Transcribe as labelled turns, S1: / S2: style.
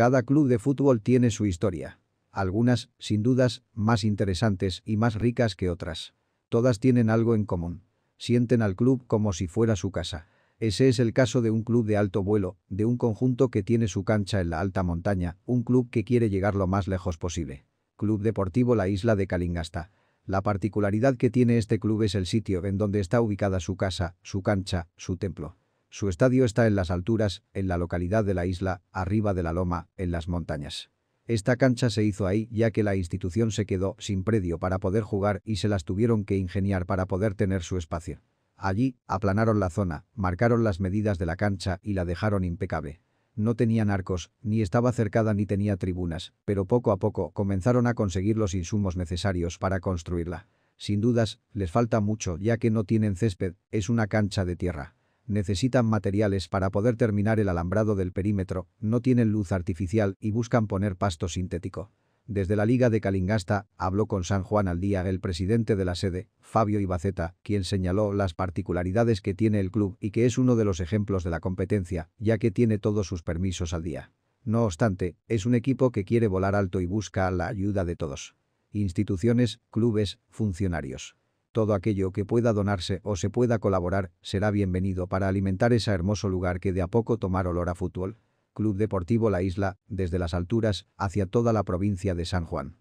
S1: Cada club de fútbol tiene su historia. Algunas, sin dudas, más interesantes y más ricas que otras. Todas tienen algo en común. Sienten al club como si fuera su casa. Ese es el caso de un club de alto vuelo, de un conjunto que tiene su cancha en la alta montaña, un club que quiere llegar lo más lejos posible. Club Deportivo La Isla de Calingasta. La particularidad que tiene este club es el sitio en donde está ubicada su casa, su cancha, su templo. Su estadio está en las alturas, en la localidad de la isla, arriba de la loma, en las montañas. Esta cancha se hizo ahí ya que la institución se quedó sin predio para poder jugar y se las tuvieron que ingeniar para poder tener su espacio. Allí, aplanaron la zona, marcaron las medidas de la cancha y la dejaron impecable. No tenían arcos, ni estaba cercada ni tenía tribunas, pero poco a poco comenzaron a conseguir los insumos necesarios para construirla. Sin dudas, les falta mucho ya que no tienen césped, es una cancha de tierra necesitan materiales para poder terminar el alambrado del perímetro, no tienen luz artificial y buscan poner pasto sintético. Desde la Liga de Calingasta, habló con San Juan al día el presidente de la sede, Fabio Ibaceta, quien señaló las particularidades que tiene el club y que es uno de los ejemplos de la competencia, ya que tiene todos sus permisos al día. No obstante, es un equipo que quiere volar alto y busca la ayuda de todos. Instituciones, clubes, funcionarios. Todo aquello que pueda donarse o se pueda colaborar será bienvenido para alimentar ese hermoso lugar que de a poco tomar olor a fútbol. Club Deportivo La Isla, desde las alturas, hacia toda la provincia de San Juan.